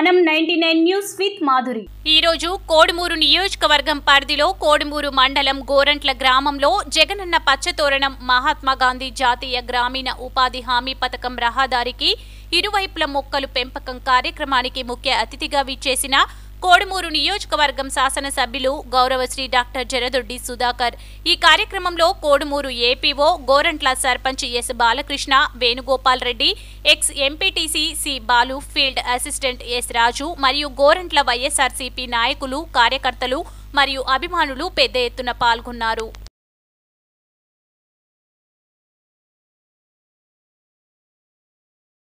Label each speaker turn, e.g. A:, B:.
A: మనం ninety nine news with Madhuri
B: ఈ రోజు కోడుమూరు నియోజకవర్గం పరిధిలో కోడుమూరు మండలం గోరంట్ల గ్రామంలో జగనన్న పచ్చతోరణం మహాత్మా గాంధీ జాతీయ గ్రామీణ ఉపాధి హామీ పథకం రహదారికి ఇరువైపుల మొక్కలు పెంపకం కార్యక్రమానికి ముఖ్య అతిథిగా విచ్చేసిన కోడుమూరు నియోజకవర్గం శాసనసభ్యులు గౌరవశ్రీ డాక్టర్ జరదొడ్డి సుధాకర్ ఈ కార్యక్రమంలో Kodumuru APO Gorantla sarpanch S Balakrishna Venugopal Reddy ex MPTC C Balu field assistant S Raju మరియు గోరంట్ల వైఎస్ఆర్సీపీ నాయకులు కార్యకర్తలు
C: మరియు అభిమానులు పెద్ద ఎత్తున పాల్గొన్నారు